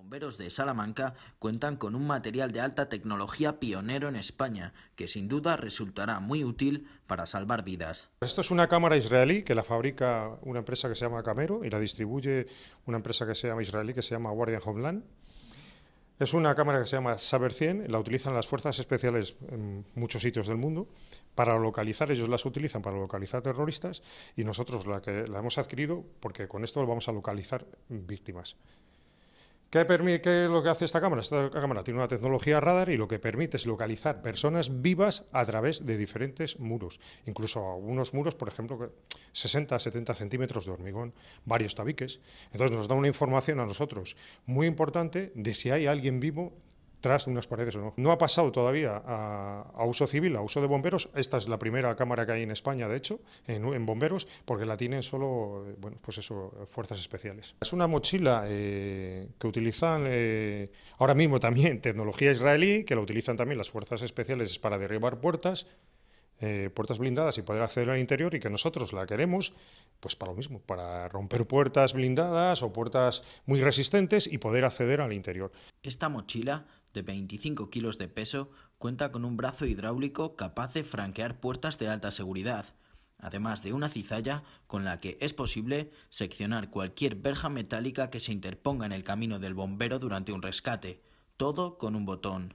bomberos de Salamanca cuentan con un material de alta tecnología pionero en España, que sin duda resultará muy útil para salvar vidas. Esto es una cámara israelí que la fabrica una empresa que se llama Camero y la distribuye una empresa que se llama israelí que se llama Guardian Homeland. Es una cámara que se llama Saber 100, la utilizan las fuerzas especiales en muchos sitios del mundo para localizar, ellos las utilizan para localizar terroristas y nosotros la que la hemos adquirido porque con esto vamos a localizar víctimas. ¿Qué, es lo que hace esta cámara? Esta cámara tiene una tecnología radar y lo que permite es localizar personas vivas a través de diferentes muros, incluso algunos muros, por ejemplo, 60, 70 centímetros de hormigón, varios tabiques. Entonces nos da una información a nosotros muy importante de si hay alguien vivo tras unas paredes o no. No ha pasado todavía a, uso civil, a uso de bomberos. Esta es la primera cámara que hay en España, de hecho, en, bomberos, porque la tienen solo, eh, bueno, pues eso, fuerzas especiales. Es una mochila eh, que utilizan eh, ahora mismo también tecnología israelí, que la utilizan también las fuerzas especiales para derribar puertas, puertas blindadas y poder acceder al interior y que nosotros la queremos, pues para lo mismo, para romper puertas blindadas o puertas muy resistentes y poder acceder al interior. Esta mochila de 25 kilos de peso, cuenta con un brazo hidráulico capaz de franquear puertas de alta seguridad, además de una cizalla con la que es posible seccionar cualquier verja metálica que se interponga en el camino del bombero durante un rescate, todo con un botón.